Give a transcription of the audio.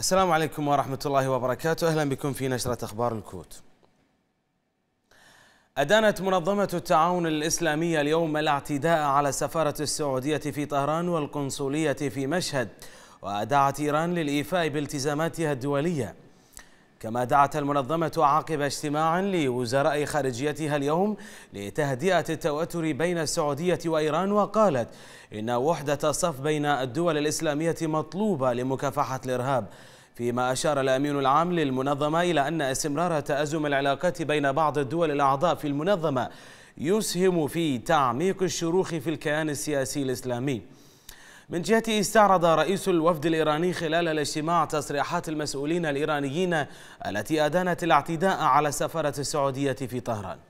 السلام عليكم ورحمة الله وبركاته أهلا بكم في نشرة أخبار الكوت أدانت منظمة التعاون الإسلامية اليوم الاعتداء على سفارة السعودية في طهران والقنصلية في مشهد وأدعت إيران للإيفاء بالتزاماتها الدولية كما دعت المنظمة عقب اجتماع لوزراء خارجيتها اليوم لتهدئة التوتر بين السعودية وإيران وقالت إن وحدة الصف بين الدول الإسلامية مطلوبة لمكافحة الإرهاب فيما أشار الأمين العام للمنظمة إلى أن استمرار تأزم العلاقات بين بعض الدول الأعضاء في المنظمة يسهم في تعميق الشروخ في الكيان السياسي الإسلامي من جهته استعرض رئيس الوفد الإيراني خلال الاجتماع تصريحات المسؤولين الإيرانيين التي أدانت الاعتداء على السفارة السعودية في طهران